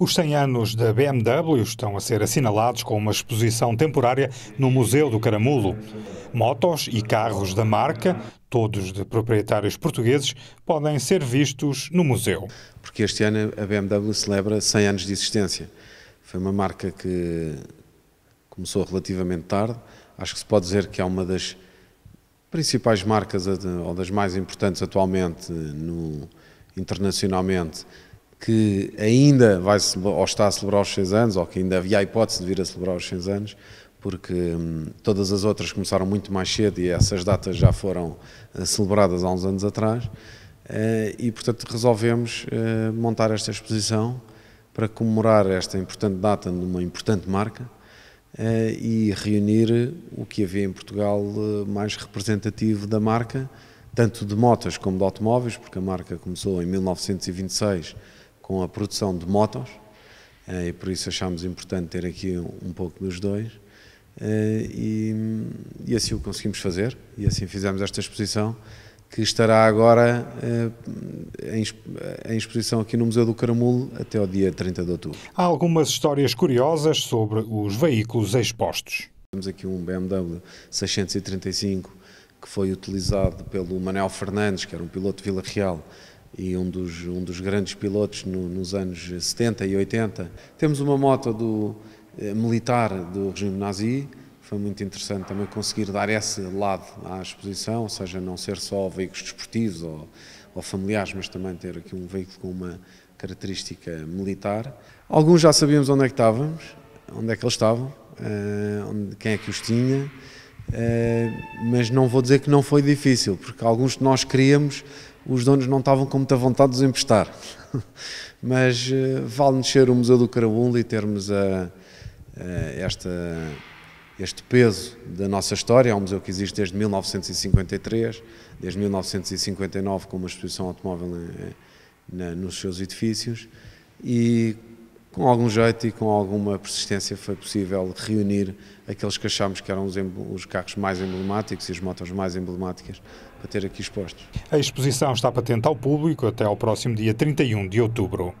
Os 100 anos da BMW estão a ser assinalados com uma exposição temporária no Museu do Caramulo. Motos e carros da marca, todos de proprietários portugueses, podem ser vistos no museu. Porque este ano a BMW celebra 100 anos de existência. Foi uma marca que começou relativamente tarde. Acho que se pode dizer que é uma das principais marcas ou das mais importantes atualmente no, internacionalmente que ainda vai ou está a celebrar os 6 anos, ou que ainda havia a hipótese de vir a celebrar os 6 anos, porque hum, todas as outras começaram muito mais cedo e essas datas já foram eh, celebradas há uns anos atrás. Eh, e, portanto, resolvemos eh, montar esta exposição para comemorar esta importante data numa importante marca e reunir o que havia em Portugal mais representativo da marca, tanto de motas como de automóveis, porque a marca começou em 1926 com a produção de motos eh, e por isso achamos importante ter aqui um, pouco dos dois. Eh, e, e, assim o conseguimos fazer e assim fizemos esta exposição que estará agora eh, em, exposição aqui no Museu do Caramulo até o dia 30 de outubro. Há algumas histórias curiosas sobre os veículos expostos. Temos aqui um BMW 635 que foi utilizado pelo Manuel Fernandes, que era um piloto de Vila Real, e um dos, um dos grandes pilotos no, nos anos 70 e 80. Temos uma moto do, eh, militar do regime nazi, foi muito interessante também conseguir dar esse lado à exposição, ou seja, não ser só veículos desportivos ou, ou familiares, mas também ter aqui um veículo com uma característica militar. Alguns já sabíamos onde é que estávamos, onde é que eles estavam, eh, onde, quem é que os tinha, eh, mas não vou dizer que não foi difícil, porque alguns de nós queríamos os donos não estavam com muita vontade de os emprestar. Mas eh, vale mexer ser o Museu do Carabundo e termos a, a eh, esta, este peso da nossa história. É um museu que existe desde 1953, desde 1959 com uma exposição automóvel eh, na, nos seus edifícios e com algum jeito e com alguma persistência foi possível reunir aqueles que achámos que eram os, os, carros mais emblemáticos e as motos mais emblemáticas para ter aqui expostos. A exposição está patente ao público até ao próximo dia 31 de outubro.